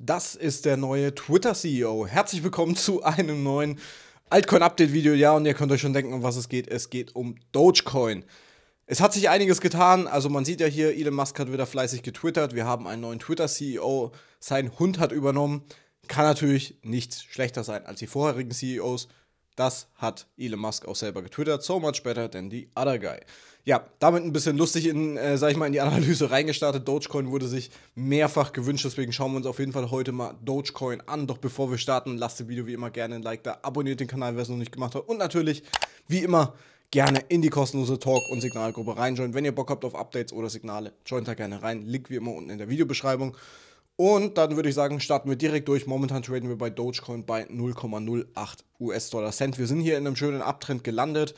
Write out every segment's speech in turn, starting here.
Das ist der neue Twitter-CEO. Herzlich willkommen zu einem neuen Altcoin-Update-Video. Ja, und ihr könnt euch schon denken, um was es geht. Es geht um Dogecoin. Es hat sich einiges getan. Also man sieht ja hier, Elon Musk hat wieder fleißig getwittert. Wir haben einen neuen Twitter-CEO. Sein Hund hat übernommen. Kann natürlich nichts schlechter sein als die vorherigen CEOs. Das hat Elon Musk auch selber getwittert. So much better than the other guy. Ja, damit ein bisschen lustig in, äh, sag ich mal, in die Analyse reingestartet. Dogecoin wurde sich mehrfach gewünscht, deswegen schauen wir uns auf jeden Fall heute mal Dogecoin an. Doch bevor wir starten, lasst dem Video wie immer gerne ein Like da, abonniert den Kanal, wer es noch nicht gemacht hat. Und natürlich, wie immer, gerne in die kostenlose Talk- und Signalgruppe reinjoinen. Wenn ihr Bock habt auf Updates oder Signale, joint da gerne rein. Link wie immer unten in der Videobeschreibung. Und dann würde ich sagen, starten wir direkt durch. Momentan traden wir bei Dogecoin bei 0,08 US-Dollar Cent. Wir sind hier in einem schönen Abtrend gelandet.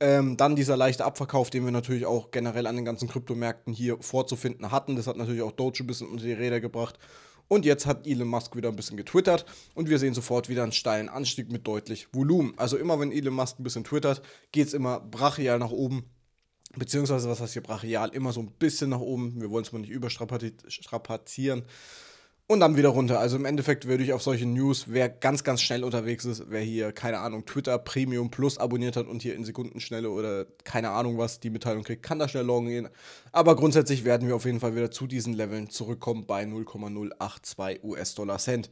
Ähm, dann dieser leichte Abverkauf, den wir natürlich auch generell an den ganzen Kryptomärkten hier vorzufinden hatten. Das hat natürlich auch Doge ein bisschen unter die Räder gebracht. Und jetzt hat Elon Musk wieder ein bisschen getwittert und wir sehen sofort wieder einen steilen Anstieg mit deutlich Volumen. Also immer wenn Elon Musk ein bisschen twittert, geht es immer brachial nach oben. Beziehungsweise was heißt hier brachial? Immer so ein bisschen nach oben. Wir wollen es mal nicht überstrapazieren. Und dann wieder runter. Also im Endeffekt würde ich auf solche News, wer ganz, ganz schnell unterwegs ist, wer hier, keine Ahnung, Twitter Premium Plus abonniert hat und hier in Sekundenschnelle oder keine Ahnung was die Mitteilung kriegt, kann da schnell loggen gehen. Aber grundsätzlich werden wir auf jeden Fall wieder zu diesen Leveln zurückkommen bei 0,082 US-Dollar Cent.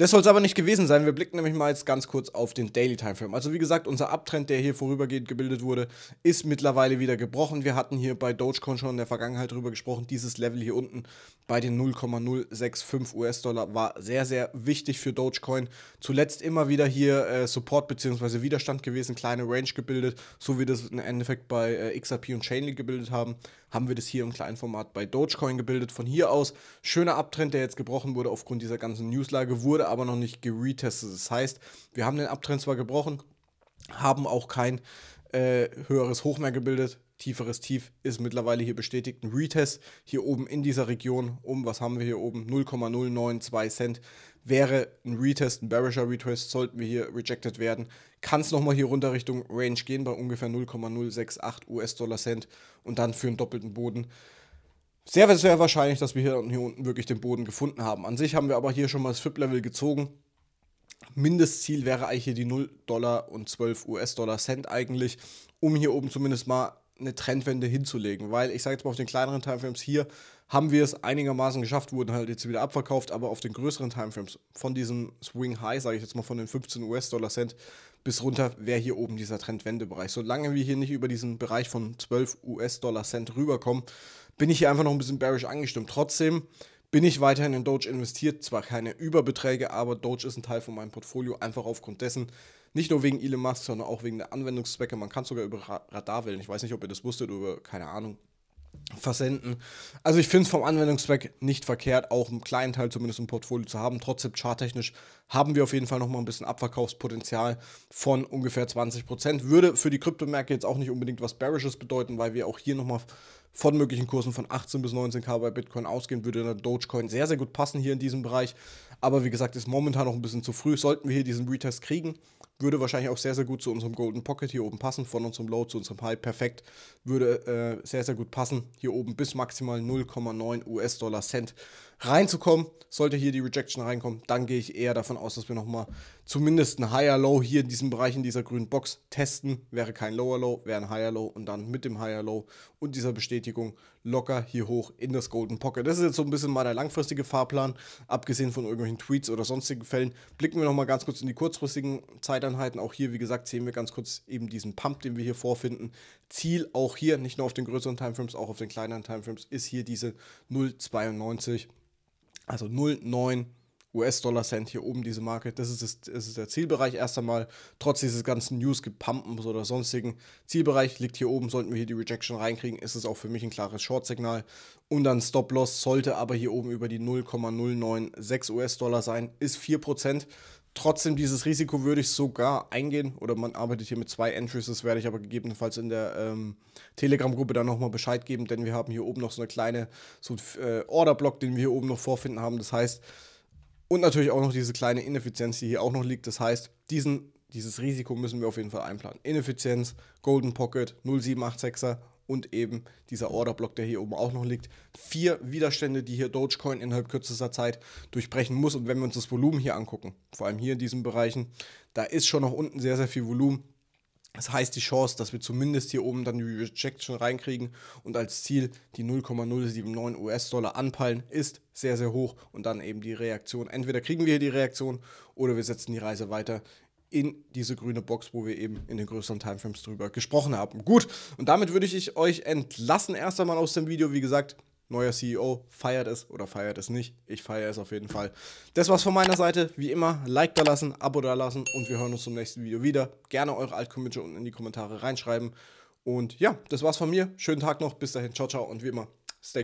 Das soll es aber nicht gewesen sein. Wir blicken nämlich mal jetzt ganz kurz auf den Daily Time Timeframe. Also wie gesagt, unser Abtrend, der hier vorübergehend gebildet wurde, ist mittlerweile wieder gebrochen. Wir hatten hier bei Dogecoin schon in der Vergangenheit darüber gesprochen. Dieses Level hier unten bei den 0,065 US-Dollar war sehr, sehr wichtig für Dogecoin. Zuletzt immer wieder hier äh, Support bzw. Widerstand gewesen, kleine Range gebildet, so wie das im Endeffekt bei äh, XRP und Chainlink gebildet haben haben wir das hier im kleinen Format bei Dogecoin gebildet. Von hier aus, schöner Abtrend, der jetzt gebrochen wurde aufgrund dieser ganzen Newslage, wurde aber noch nicht geretestet. Das heißt, wir haben den Abtrend zwar gebrochen, haben auch kein äh, höheres Hoch mehr gebildet, tieferes Tief ist mittlerweile hier bestätigt. Ein Retest hier oben in dieser Region um, was haben wir hier oben? 0,092 Cent wäre ein Retest, ein bearisher Retest, sollten wir hier rejected werden. Kann es nochmal hier runter Richtung Range gehen bei ungefähr 0,068 US-Dollar Cent und dann für einen doppelten Boden. Sehr, sehr wahrscheinlich, dass wir hier unten wirklich den Boden gefunden haben. An sich haben wir aber hier schon mal das FIP-Level gezogen Mindestziel wäre eigentlich hier die 0 Dollar und 12 US-Dollar Cent eigentlich, um hier oben zumindest mal eine Trendwende hinzulegen. Weil ich sage jetzt mal auf den kleineren Timeframes hier haben wir es einigermaßen geschafft, wurden halt jetzt wieder abverkauft, aber auf den größeren Timeframes von diesem Swing High, sage ich jetzt mal von den 15 US-Dollar Cent bis runter, wäre hier oben dieser Trendwendebereich. Solange wir hier nicht über diesen Bereich von 12 US-Dollar Cent rüberkommen, bin ich hier einfach noch ein bisschen bearish angestimmt. Trotzdem bin ich weiterhin in Doge investiert. Zwar keine Überbeträge, aber Doge ist ein Teil von meinem Portfolio, einfach aufgrund dessen, nicht nur wegen Elon Musk, sondern auch wegen der Anwendungszwecke. Man kann sogar über Radar wählen. Ich weiß nicht, ob ihr das wusstet, über, keine Ahnung, versenden. Also ich finde es vom Anwendungszweck nicht verkehrt, auch einen kleinen Teil zumindest im Portfolio zu haben. Trotzdem charttechnisch haben wir auf jeden Fall nochmal ein bisschen Abverkaufspotenzial von ungefähr 20%. Würde für die Kryptomärkte jetzt auch nicht unbedingt was Bearishes bedeuten, weil wir auch hier nochmal von möglichen Kursen von 18 bis 19k bei Bitcoin ausgehen, würde der Dogecoin sehr, sehr gut passen hier in diesem Bereich. Aber wie gesagt, ist momentan noch ein bisschen zu früh. Sollten wir hier diesen Retest kriegen, würde wahrscheinlich auch sehr, sehr gut zu unserem Golden Pocket hier oben passen, von unserem Low zu unserem High, perfekt. Würde äh, sehr, sehr gut passen, hier oben bis maximal 0,9 US-Dollar Cent reinzukommen. Sollte hier die Rejection reinkommen, dann gehe ich eher davon aus, dass wir nochmal zumindest ein Higher Low hier in diesem Bereich, in dieser grünen Box testen. Wäre kein Lower Low, wäre ein Higher Low und dann mit dem Higher Low und dieser Bestätigung locker hier hoch in das Golden Pocket. Das ist jetzt so ein bisschen mal der langfristige Fahrplan. Abgesehen von irgendwelchen Tweets oder sonstigen Fällen, blicken wir nochmal ganz kurz in die kurzfristigen Zeiteinheiten. Auch hier, wie gesagt, sehen wir ganz kurz eben diesen Pump, den wir hier vorfinden. Ziel auch hier, nicht nur auf den größeren Timeframes, auch auf den kleineren Timeframes, ist hier diese 0,92. Also 0,9 US-Dollar-Cent hier oben, diese Marke. Das ist, das, das ist der Zielbereich erst einmal. Trotz dieses ganzen News-Gepumpens oder sonstigen Zielbereich liegt hier oben. Sollten wir hier die Rejection reinkriegen, ist es auch für mich ein klares Short-Signal. Und dann Stop-Loss sollte aber hier oben über die 0,096 US-Dollar sein. Ist 4% trotzdem dieses Risiko würde ich sogar eingehen. Oder man arbeitet hier mit zwei Entries, das werde ich aber gegebenenfalls in der ähm, Telegram-Gruppe dann nochmal Bescheid geben, denn wir haben hier oben noch so eine kleine, so äh, Order-Block, den wir hier oben noch vorfinden haben. Das heißt, und natürlich auch noch diese kleine Ineffizienz, die hier auch noch liegt. Das heißt, diesen, dieses Risiko müssen wir auf jeden Fall einplanen. Ineffizienz, Golden Pocket, 0786er und eben dieser Orderblock, der hier oben auch noch liegt. Vier Widerstände, die hier Dogecoin innerhalb kürzester Zeit durchbrechen muss. Und wenn wir uns das Volumen hier angucken, vor allem hier in diesen Bereichen, da ist schon noch unten sehr, sehr viel Volumen. Das heißt, die Chance, dass wir zumindest hier oben dann die Rejection reinkriegen und als Ziel die 0,079 US-Dollar anpeilen, ist sehr, sehr hoch und dann eben die Reaktion. Entweder kriegen wir hier die Reaktion oder wir setzen die Reise weiter in diese grüne Box, wo wir eben in den größeren Timeframes drüber gesprochen haben. Gut, und damit würde ich euch entlassen erst einmal aus dem Video. Wie gesagt, neuer CEO, feiert es oder feiert es nicht. Ich feiere es auf jeden Fall. Das war's von meiner Seite. Wie immer, Like da lassen, Abo da lassen und wir hören uns zum nächsten Video wieder. Gerne eure Altcommentare unten in die Kommentare reinschreiben. Und ja, das war's von mir. Schönen Tag noch. Bis dahin. Ciao, ciao und wie immer. Stay